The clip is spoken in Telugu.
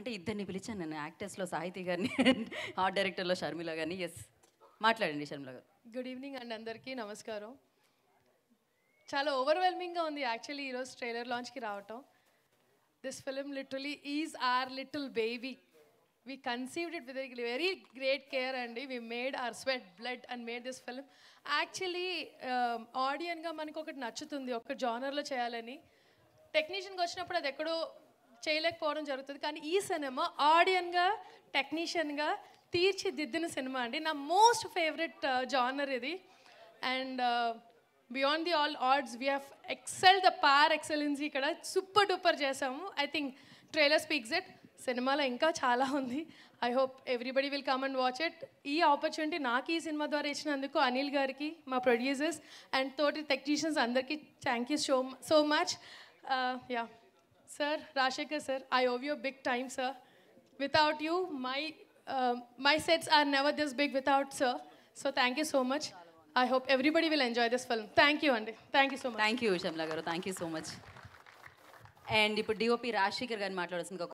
అంటే ఇద్దరిని పిలిచాను నేను యాక్టర్స్లో సాహితీ గారిని ఆర్ట్ డైరెక్టర్లో షర్మిల గారిని ఎస్ మాట్లాడండి షర్మిల గారు గుడ్ ఈవినింగ్ అండ్ అందరికీ నమస్కారం చాలా ఓవర్వెల్మింగ్గా ఉంది యాక్చువల్లీ ఈరోజు ట్రైలర్ లాంచ్కి రావటం this film literally is our little baby we conceived it with very great care అండి we made our sweat blood and made this film actually ఆడియన్గా మనకు ఒకటి నచ్చుతుంది ఒక జానర్లో చేయాలని టెక్నీషియన్కి వచ్చినప్పుడు అది ఎక్కడో చేయలేకపోవడం జరుగుతుంది కానీ ఈ సినిమా ఆడియన్గా టెక్నీషియన్గా తీర్చిదిద్దిన సినిమా అండి నా మోస్ట్ ఫేవరెట్ జానర్ ఇది and beyond the all odds we have excel the par excellency ఇక్కడ సూపర్ డూపర్ చేసాము I think trailer speaks it సినిమాలో ఇంకా చాలా ఉంది I hope everybody will come and watch it ఈ ఆపర్చునిటీ నాకు ఈ సినిమా ద్వారా ఇచ్చినందుకు అనిల్ గారికి మా ప్రొడ్యూసర్స్ అండ్ తోటి టెక్నీషియన్స్ అందరికీ thank you so so much yeah Sir, Rashika, sir, I owe you a big time, sir. Without you, my, uh, my sets are never this big without sir. So thank you so much. I hope everybody will enjoy this film. Thank you, Andy. Thank you so much. Thank you, Shamla Garu. Thank you so much. And ఇప్పుడు DOP రాజశేఖర్ గారిని